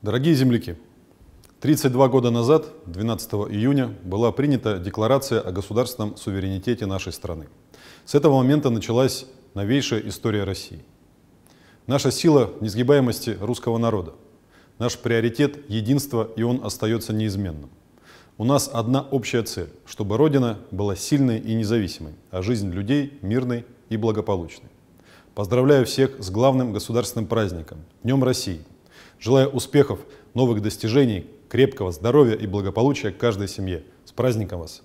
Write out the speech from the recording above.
Дорогие земляки, 32 года назад, 12 июня, была принята Декларация о государственном суверенитете нашей страны. С этого момента началась новейшая история России. Наша сила в несгибаемости русского народа. Наш приоритет – единство, и он остается неизменным. У нас одна общая цель – чтобы Родина была сильной и независимой, а жизнь людей – мирной и благополучной. Поздравляю всех с главным государственным праздником – Днем России – Желаю успехов, новых достижений, крепкого здоровья и благополучия каждой семье. С праздником вас!